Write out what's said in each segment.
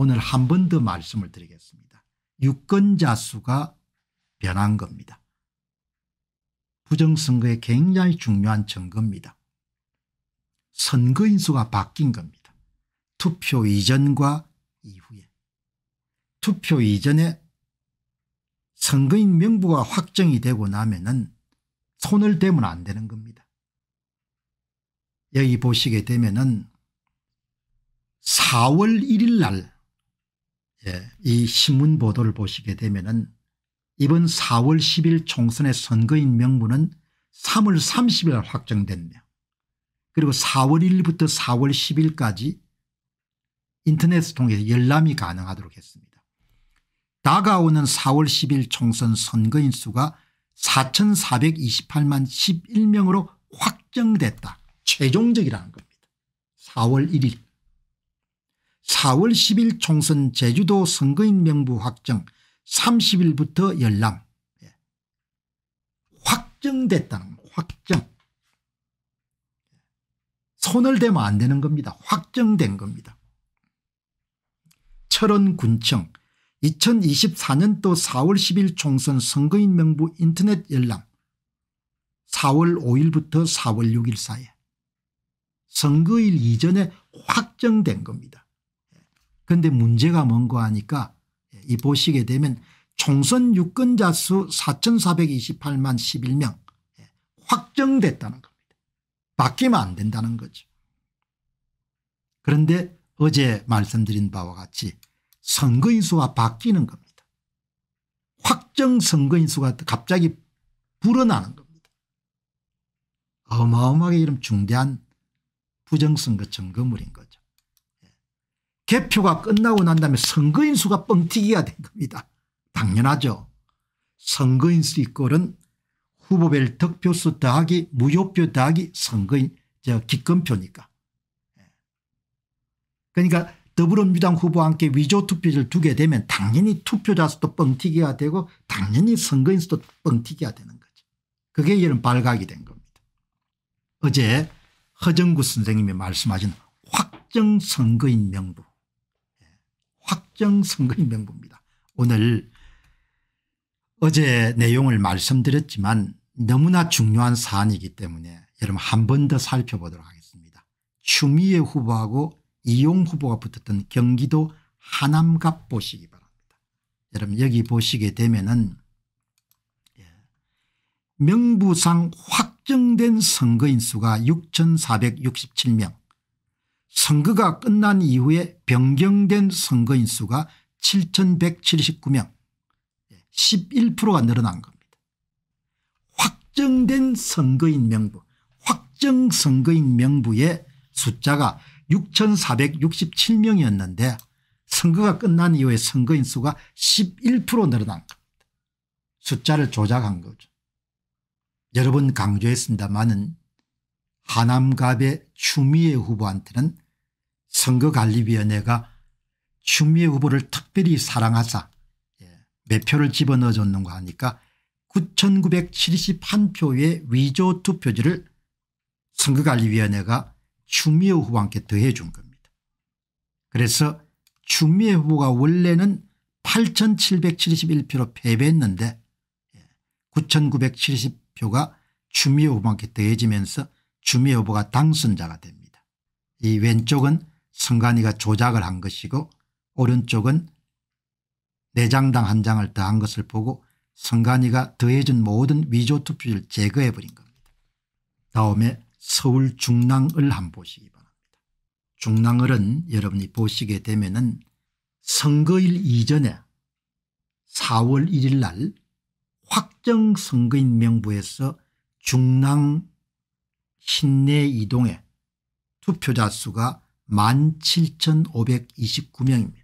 오늘 한 번 더 말씀을 드리겠습니다. 유권자 수가 변한 겁니다. 부정선거에 굉장히 중요한 증거입니다. 선거인 수가 바뀐 겁니다. 투표 이전과 이후에. 투표 이전에 선거인 명부가 확정이 되고 나면은 손을 대면 안 되는 겁니다. 여기 보시게 되면은 4월 1일 날 예, 이 신문 보도를 보시게 되면은 이번 4월 10일 총선의 선거인 명부는 3월 30일 확정됐네요. 그리고 4월 1일부터 4월 10일까지 인터넷을 통해 서 열람이 가능하도록 했습니다. 다가오는 4월 10일 총선 선거인 수가 4,428만 11명으로 확정됐다. 최종적이라는 겁니다. 4월 1일. 4월 10일 총선 제주도 선거인 명부 확정 30일부터 열람 예. 확정됐다는 확정 손을 대면 안 되는 겁니다. 확정된 겁니다. 철원군청 2024년도 4월 10일 총선 선거인 명부 인터넷 열람 4월 5일부터 4월 6일 사이에 선거일 이전에 확정된 겁니다. 그런데 문제가 뭔가 하니까 이 보시게 되면 총선 유권자 수 4,428만 11명 확정됐다는 겁니다. 바뀌면 안 된다는 거죠. 그런데 어제 말씀드린 바와 같이 선거인수가 바뀌는 겁니다. 확정 선거인수가 갑자기 불어나는 겁니다. 어마어마하게 이런 중대한 부정선거 증거물인 거죠. 개표가 끝나고 난 다음에 선거인 수가 뻥튀기가 된 겁니다. 당연하죠. 선거인 수 이꼴은 후보별 득표수 더하기 무효표 더하기 선거인 저 기권표니까. 그러니까 더불어민주당 후보와 함께 위조투표지를 두게 되면 당연히 투표자 수도 뻥튀기가 되고 당연히 선거인 수도 뻥튀기가 되는 거죠. 그게 이런 발각이 된 겁니다. 어제 허정구 선생님이 말씀하신 확정 선거인 명부 확정선거인 명부입니다. 오늘 어제 내용을 말씀드렸지만 너무나 중요한 사안이기 때문에 여러분 한 번 더 살펴보도록 하겠습니다. 추미애 후보하고 이용 후보가 붙었던 경기도 하남갑 보시기 바랍니다. 여러분 여기 보시게 되면은 예, 명부상 확정된 선거인 수가 6467명 선거가 끝난 이후에 변경된 선거인수가 7179명 11%가 늘어난 겁니다. 확정된 선거인 명부 확정 선거인 명부의 숫자가 6467명이었는데 선거가 끝난 이후에 선거인 수가 11% 늘어난 겁니다. 숫자를 조작한 거죠. 여러 번 강조했습니다만은 하남갑의 추미애 후보한테는 선거관리위원회가 추미애 후보를 특별히 사랑하자 예, 몇 표를 집어넣어줬는가 하니까 9971표의 위조 투표지를 선거관리위원회가 추미애 후보한테 더해준 겁니다. 그래서 추미애 후보가 원래는 8771표로 패배했는데 9970표가 예, 추미애 후보한테 더해지면서 주미애 후보가 당선자가 됩니다. 이 왼쪽은 선관위가 조작을 한 것이고 오른쪽은 내장당 한 장을 더한 것을 보고 선관위가 더해준 모든 위조 투표를 제거해버린 겁니다. 다음에 서울 중랑을 한 보시기 바랍니다. 중랑을은 여러분이 보시게 되면은 선거일 이전에 4월 1일 날 확정 선거인 명부에서 중랑 신내 이동에 투표자 수가 17,529명입니다.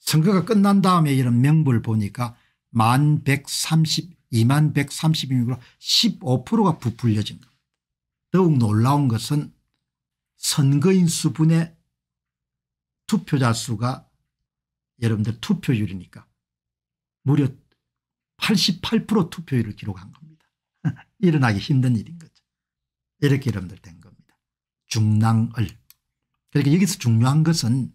선거가 끝난 다음에 이런 명부를 보니까 1 1 2만 130명으로 15%가 부풀려진 겁니다. 더욱 놀라운 것은 선거인 수분의 투표자 수가 여러분들 투표율이니까 무려 88% 투표율을 기록한 겁니다. 일어나기 힘든 일인 거죠. 이렇게 이름들된 겁니다. 중랑을. 그러니까 여기서 중요한 것은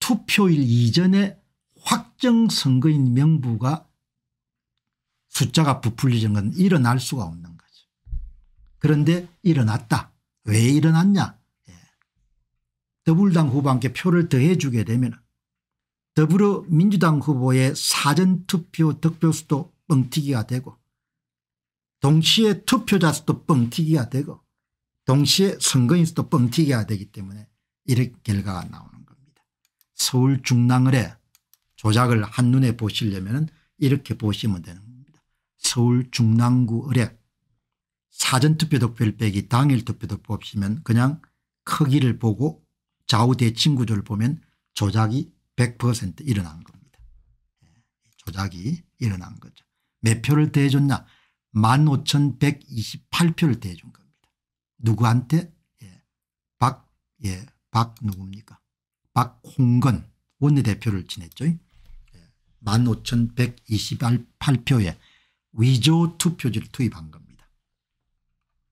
투표일 이전에 확정 선거인 명부가 숫자가 부풀리는 건 일어날 수가 없는 거죠. 그런데 일어났다. 왜 일어났냐. 예. 더불당 후보한테 표를 더해 주게 되면 더불어민주당 후보의 사전투표 득표수도 뻥튀기가 되고 동시에 투표자 수도 뻥튀기가 되고 동시에 선거인 수도 뻥튀기가 되기 때문에 이렇게 결과가 나오는 겁니다. 서울 중랑을에 조작을 한눈에 보시려면 이렇게 보시면 되는 겁니다. 서울 중랑구 의뢰 사전투표 득표 빼기 당일 투표 득표 시면 그냥 크기를 보고 좌우 대칭 구조를 보면 조작이 100% 일어난 겁니다. 예, 조작이 일어난 거죠. 몇 표를 대줬냐 15,128표를 대준 겁니다. 누구한테? 예. 박, 예. 박 누굽니까? 박홍건 원내대표를 지냈죠. 예. 15,128표에 위조 투표지를 투입한 겁니다.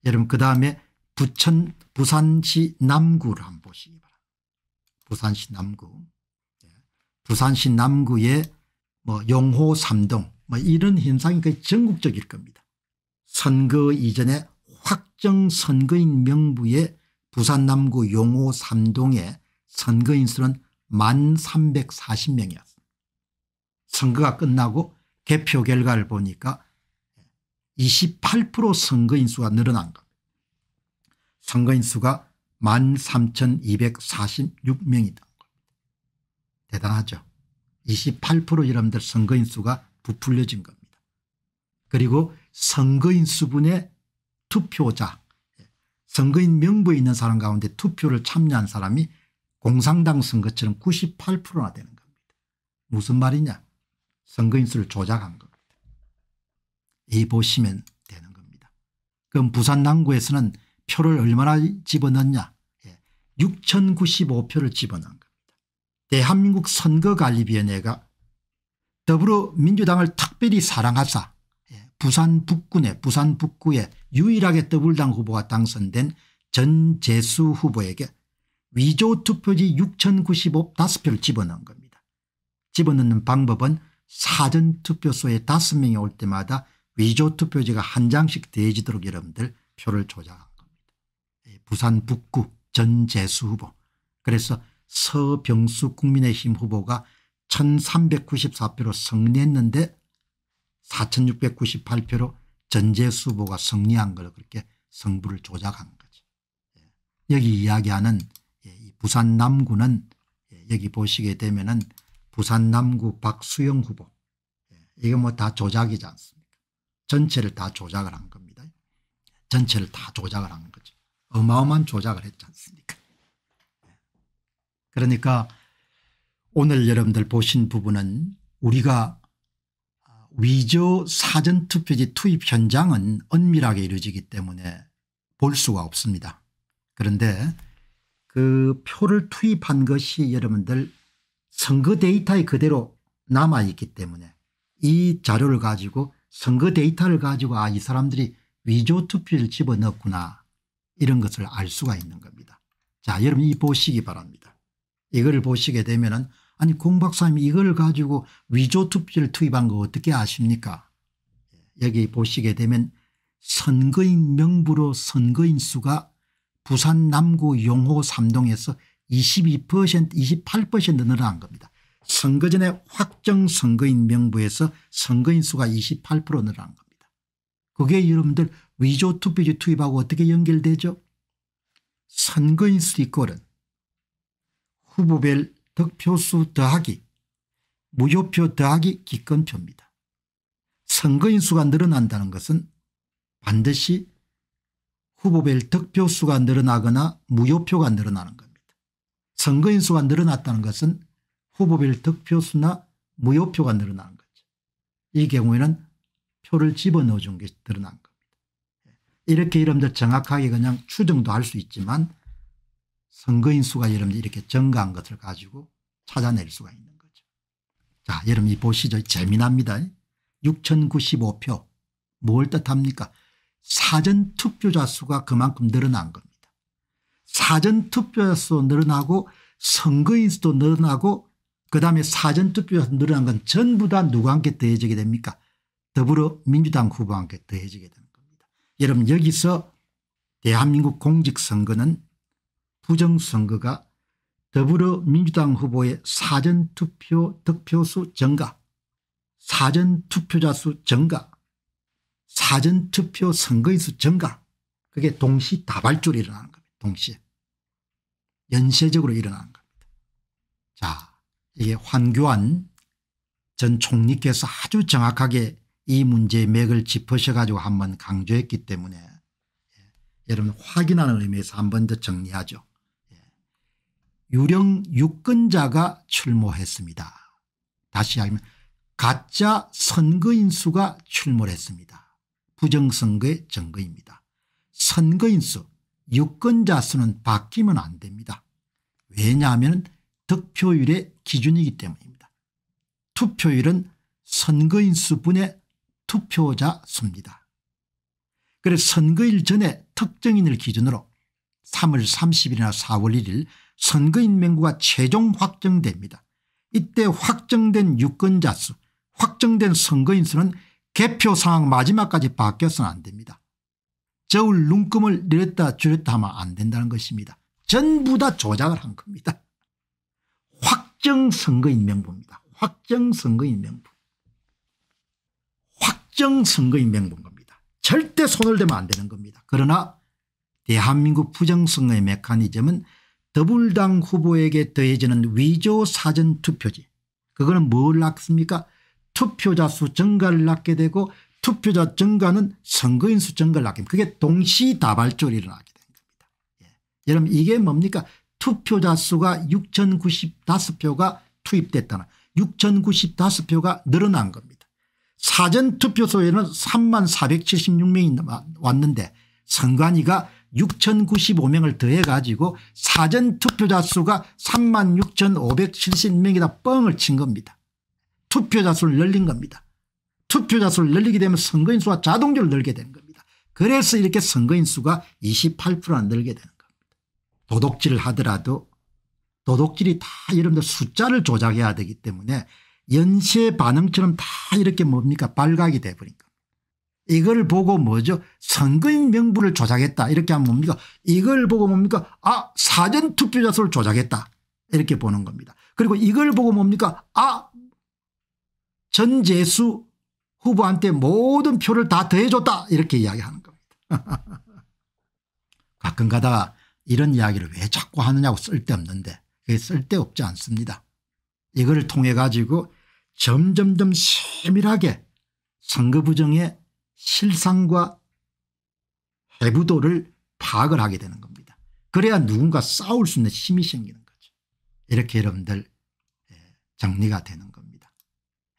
여러분 그 다음에 부천 부산시 남구를 한번 보시기 바랍니다. 부산시 남구. 예. 부산시 남구의 뭐 용호 3동 뭐 이런 현상이 거의 전국적일 겁니다. 선거 이전에 확정 선거인 명부에 부산 남구 용호 3동에 선거인 수는 1만 340명이었습니다. 선거가 끝나고 개표 결과를 보니까 28% 선거인 수가 늘어난 겁니다. 선거인 수가 13,246명이다. 대단하죠. 28% 여러분들 선거인 수가 부풀려진 겁니다. 그리고 선거인 수분의 투표자 선거인 명부에 있는 사람 가운데 투표를 참여한 사람이 공상당 선거처럼 98%나 되는 겁니다. 무슨 말이냐 선거인 수를 조작한 겁니다. 이 보시면 되는 겁니다. 그럼 부산 남구에서는 표를 얼마나 집어넣냐 6095표를 예, 집어넣은 겁니다. 대한민국 선거관리위원회가 더불어민주당을 특별히 사랑하자 부산 북군의 부산 북구에 유일하게 더블당 후보가 당선된 전재수 후보에게 위조 투표지 6,095다섯표를 집어넣은 겁니다. 집어넣는 방법은 사전투표소에 다섯 명이올 때마다 위조 투표지가 한 장씩 대지도록 여러분들 표를 조작한 겁니다. 예, 부산 북구 전재수 후보 그래서 서병수 국민의힘 후보가 1394표로 승리했는데 4698표로 전재수 보가 승리한 걸 그렇게 성부를 조작한 거죠. 예. 여기 이야기하는 예, 이 부산 남구는 예, 여기 보시게 되면은 부산 남구 박수영 후보 이거 뭐 다 조작이지 않습니까 전체를 다 조작을 한 겁니다. 전체를 다 조작을 한 거죠. 어마어마한 조작을 했지 않습니까 그러니까 오늘 여러분들 보신 부분은 우리가 위조 사전투표지 투입 현장은 은밀하게 이루어지기 때문에 볼 수가 없습니다. 그런데 그 표를 투입한 것이 여러분들 선거 데이터에 그대로 남아있기 때문에 이 자료를 가지고 선거 데이터를 가지고 아 이 사람들이 위조 투표를 집어넣었구나 이런 것을 알 수가 있는 겁니다. 자 여러분 이 보시기 바랍니다. 이걸 보시게 되면 은 아니 공 박사님 이걸 가지고 위조투표를 투입한 거 어떻게 아십니까 여기 보시게 되면 선거인 명부로 선거인 수가 부산 남구 용호 3동에서 22% 28% 늘어난 겁니다. 선거 전에 확정 선거인 명부에서 선거인 수가 28% 늘어난 겁니다. 그게 여러분들 위조 투표지 투입하고 어떻게 연결되죠? 선거인 수 이꼴은 후보별 득표수 더하기 무효표 더하기 기권표입니다. 선거인 수가 늘어난다는 것은 반드시 후보별 득표수가 늘어나거나 무효표가 늘어나는 겁니다. 선거인 수가 늘어났다는 것은 후보별 득표수나 무효표가 늘어나는 거죠. 이 경우에는 표를 집어넣어준 게 드러난 겁니다. 이렇게 이름들 정확하게 그냥 추정도 할 수 있지만 선거인 수가 여러분 이렇게 증가한 것을 가지고 찾아낼 수가 있는 거죠. 자 여러분이 보시죠. 재미납니다. 6095표 뭘 뜻합니까 사전투표자 수가 그만큼 늘어난 겁니다. 사전투표자 수 늘어나고 선거인 수도 늘어나고 그다음에 사전투표자 수 늘어난 건 전부 다 누구한테 더해지게 됩니까 더불어민주당 후보한테 더해지게 됩니다. 여러분 여기서 대한민국 공직선거는 부정선거가 더불어민주당 후보의 사전투표 득표수 증가 사전투표자 수 증가 사전투표 선거의 수 증가 그게 동시다발적으로 일어나는 겁니다. 동시에 연쇄적으로 일어나는 겁니다. 자 이게 환교안 전 총리께서 아주 정확하게 이 문제의 맥을 짚으셔 가지고 한번 강조했기 때문에 예, 여러분 확인하는 의미에서 한번더 정리하죠. 유령 유권자가 출몰했습니다. 다시 하면 가짜 선거인 수가 출몰했습니다. 부정선거의 증거입니다. 선거인 수 유권자 수는 바뀌면 안 됩니다. 왜냐하면 득표율의 기준이기 때문입니다. 투표율은 선거인 수분의 투표자 수입니다. 그래서 선거일 전에 특정인을 기준으로 3월 30일이나 4월 1일 선거인 명부가 최종 확정됩니다. 이때 확정된 유권자 수 확정된 선거인 수는 개표 상황 마지막까지 바뀌어서는 안 됩니다. 저울 눈금을 내렸다 줄였다 하면 안 된다는 것입니다. 전부 다 조작을 한 겁니다. 확정 선거인 명부입니다. 확정 선거인 명부. 확정 선거인 명부인 겁니다. 절대 손을 대면 안 되는 겁니다. 그러나 대한민국 부정선거의 메커니즘은 더불당 후보에게 더해지는 위조 사전투표지 그거는 뭘 낳습니까 투표자 수 증가를 낳게 되고 투표자 증가는 선거인 수 증가를 낳게 됩니다. 그게 동시다발조리를 하게 된 겁니다. 예. 여러분 이게 뭡니까 투표자 수가 6095표가 투입됐다는 6095표가 늘어난 겁니다. 사전투표소에는 3 476명이 왔는데 선관위가 6,095명을 더해 가지고 사전투표자 수가 3만 6,570명이다 뻥을 친 겁니다. 투표자 수를 늘린 겁니다. 투표자 수를 늘리게 되면 선거인 수가 자동적으로 늘게 되는 겁니다. 그래서 이렇게 선거인 수가 28%나 늘게 되는 겁니다. 도덕질을 하더라도 도덕질이 다 여러분들 숫자를 조작해야 되기 때문에 연쇄 반응처럼 다 이렇게 뭡니까 발각이 돼버린 거예요 이걸 보고 뭐죠 선거인 명부를 조작했다 이렇게 하면 뭡니까 이걸 보고 뭡니까 아 사전투표자수를 조작했다 이렇게 보는 겁니다. 그리고 이걸 보고 뭡니까 아 전재수 후보한테 모든 표를 다 더해줬다 이렇게 이야기하는 겁니다. 가끔 가다가 이런 이야기를 왜 자꾸 하느냐고 쓸데없는데 그게 쓸데없지 않습니다. 이걸 통해 가지고 점점점 세밀하게 선거 부정의 실상과 해부도를 파악을 하게 되는 겁니다. 그래야 누군가 싸울 수 있는 힘이 생기는 거죠. 이렇게 여러분들 예, 정리가 되는 겁니다.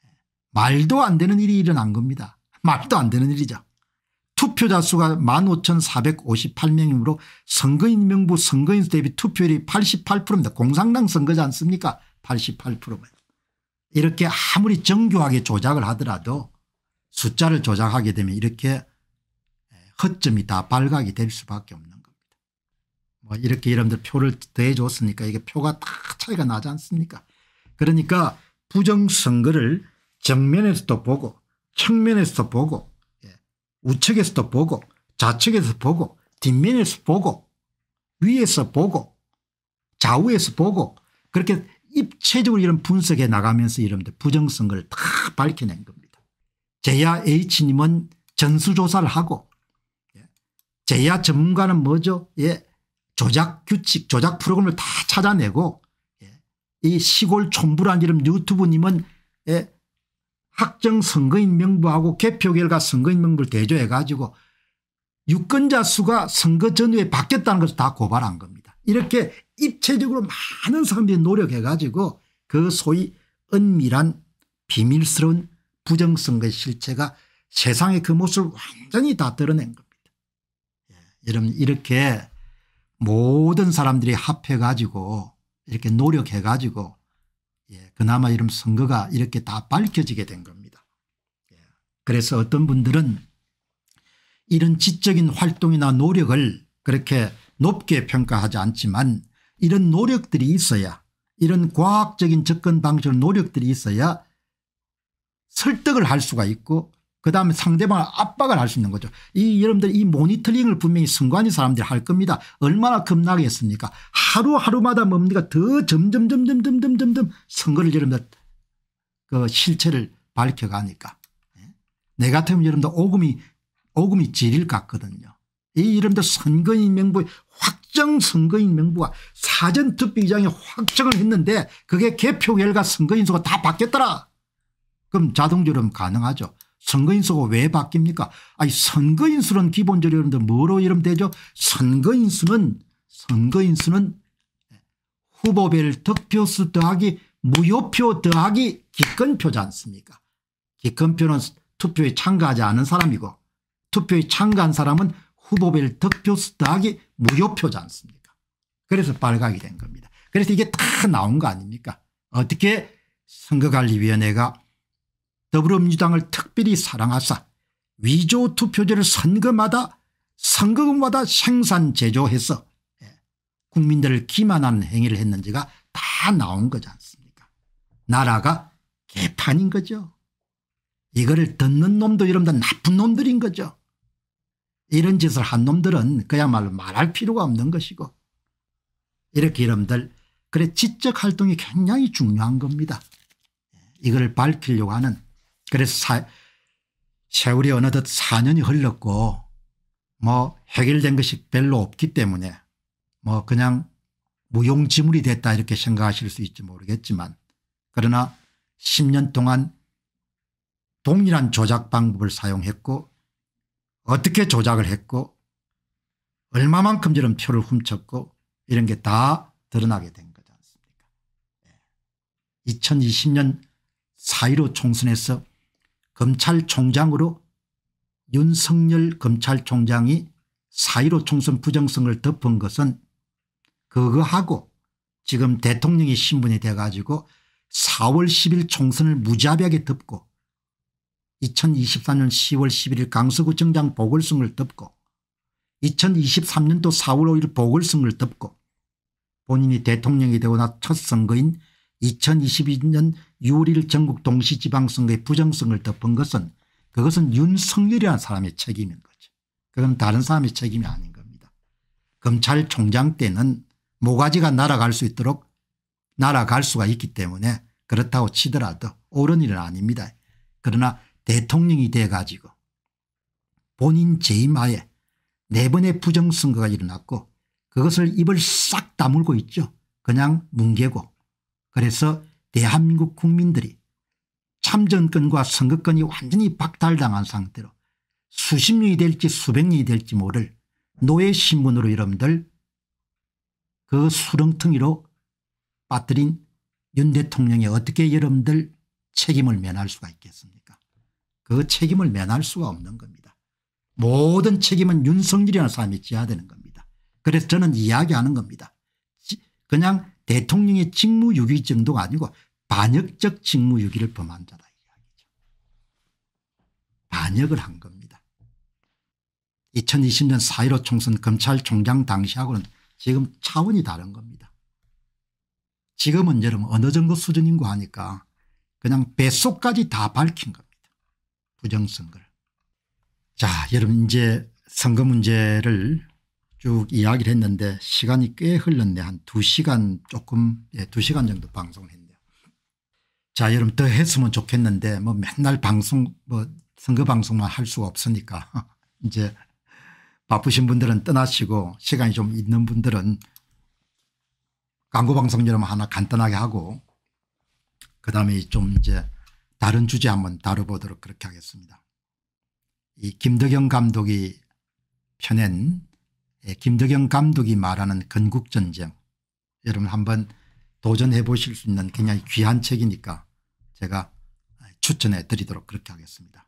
예, 말도 안 되는 일이 일어난 겁니다. 말도 안 되는 일이죠. 투표자 수가 15,458명이므로 선거인 명부 선거인수 대비 투표율이 88%입니다. 공산당 선거지 않습니까 88%면. 이렇게 아무리 정교하게 조작을 하더라도 숫자를 조작하게 되면 이렇게 허점이 다 발각이 될 수밖에 없는 겁니다. 뭐 이렇게 여러분들 표를 더해줬으니까 이게 표가 다 차이가 나지 않습니까 그러니까 부정선거를 정면에서도 보고 측면에서도 보고 예, 우측에서도 보고 좌측에서 보고 뒷면에서 보고 위에서 보고 좌우에서 보고 그렇게 입체적으로 이런 분석해 나가면서 이러 부정선거를 다 밝혀낸 겁니다. 제야 H님은 전수조사를 하고 예, 제야 전문가는 뭐죠? 예. 조작 규칙 조작 프로그램을 다 찾아내고 예. 이 시골 촌부란 이름 유튜브님은 예. 학정 선거인 명부하고 개표 결과 선거인 명부를 대조해 가지고 유권자 수가 선거 전후에 바뀌었다는 것을 다 고발한 겁니다. 이렇게 입체적으로 많은 사람들이 노력해 가지고 그 소위 은밀한 비밀스러운 부정선거의 실체가 세상의 그 모습을 완전히 다 드러낸 겁니다. 예. 여러분 이렇게 모든 사람들이 합해 가지고 이렇게 노력해 가지고 예. 그나마 이런 선거가 이렇게 다 밝혀지게 된 겁니다. 예. 그래서 어떤 분들은 이런 지적인 활동이나 노력을 그렇게 높게 평가하지 않지만 이런 노력들이 있어야 이런 과학적인 접근 방식 노력들이 있어야 설득을 할 수가 있고 그다음에 상대방을 압박을 할 수 있는 거죠. 이 여러분들 이 모니터링을 분명히 선관위 사람들이 할 겁니다. 얼마나 겁나겠습니까 하루하루마다 뭡니까 더 점점 점점 점점 점 선거를 여러분들 그 실체를 밝혀가니까 예? 내 같으면 여러분들 오금이 오금이 질일 같거든요. 이 여러분들 선거인 명부 확정 선거인 명부가 사전투표장에 확정을 했는데 그게 개표 결과 선거인 수가 다 바뀌었더라. 그럼 자동결음 가능하죠. 선거인수가 왜 바뀝니까 아니 선거인수는 기본적으로 여러분들 뭐로 이름 되죠 선거인수는 선거인수는 후보별 득표수 더하기 무효표 더하기 기권표지 않습니까 기권표는 투표에 참가하지 않은 사람이고 투표에 참가한 사람은 후보별 득표수 더하기 무효표지 않습니까 그래서 발각이 된 겁니다 그래서 이게 다 나온 거 아닙니까 어떻게 선거관리위원회가 더불어민주당을 특별히 사랑하사 위조 투표제를 선거마다 선거금마다 생산 제조해서 예, 국민들을 기만한 행위를 했는지가 다 나온 거지 않습니까 나라가 개판인 거죠 이거를 듣는 놈도 여러분들 나쁜 놈들인 거죠 이런 짓을 한 놈들은 그야말로 말할 필요가 없는 것이고 이렇게 여러분들 그래 지적 활동이 굉장히 중요한 겁니다 예, 이거를 밝히려고 하는 그래서 사, 세월이 어느덧 4년이 흘렀고 뭐 해결된 것이 별로 없기 때문에 뭐 그냥 무용지물이 됐다 이렇게 생각하실 수 있지 모르겠지만 그러나 10년 동안 동일한 조작 방법을 사용했고 어떻게 조작을 했고 얼마만큼 저런 표를 훔쳤고 이런 게 다 드러나게 된 거지 않습니까 2020년 예. 4.15 총선에서 검찰총장으로 윤석열 검찰총장이 사1 5 총선 부정성을 덮은 것은 그거하고 지금 대통령이 신분이 돼 가지고 4월 10일 총선을 무자비하게 덮고 2024년 10월 11일 강서구청장 보궐선을 덮고 2023년도 4월 5일 보궐선을 덮고 본인이 대통령이 되거나첫 선거인 2022년 6일 전국 동시지방선거의 부정성을 덮은 것은 그것은 윤석열이라는 사람의 책임인 거죠. 그건 다른 사람의 책임이 아닌 겁니다. 검찰총장 때는 모가지가 날아갈 수 있도록 날아갈 수가 있기 때문에 그렇다고 치더라도 옳은 일은 아닙니다. 그러나 대통령이 돼 가지고 본인 재임하에 네 번의 부정선거가 일어났고 그것을 입을 싹 다물고 있죠. 그냥 뭉개고 그래서 대한민국 국민들이 참정권과 선거권이 완전히 박탈당한 상태로 수십 년이 될지 수백 년이 될지 모를 노예 신분으로 여러분들 그 수렁텅이로 빠뜨린 윤 대통령이 어떻게 여러분들 책임을 면할 수가 있겠습니까 그 책임을 면할 수가 없는 겁니다. 모든 책임은 윤석열이라는 사람이 지어야 되는 겁니다. 그래서 저는 이야기하는 겁니다. 그냥 대통령의 직무유기 정도가 아니고 반역적 직무유기를 범한 자다 이야기죠. 반역을 한 겁니다. 2020년 4.15 총선 검찰총장 당시하고는 지금 차원이 다른 겁니다. 지금은 여러분 어느 정도 수준인고 하니까 그냥 뱃속까지 다 밝힌 겁니다. 부정선거를. 자 여러분 이제 선거 문제를 쭉 이야기를 했는데 시간이 꽤 흘렀네. 한 2시간 조금 예, 2시간 정도 방송을 했네요. 자 여러분 더 했으면 좋겠는데 뭐 맨날 방송 뭐 선거 방송만 할 수가 없으니까 이제 바쁘신 분들은 떠나시고 시간이 좀 있는 분들은 광고 방송처럼 하나 간단하게 하고 그다음에 좀 이제 다른 주제 한번 다뤄보도록 그렇게 하겠습니다. 이 김덕영 감독이 펴낸 예, 김덕영 감독이 말하는 건국전쟁 여러분 한번 도전해 보실 수 있는 굉장히 귀한 책이니까 제가 추천해 드리도록 그렇게 하겠습니다.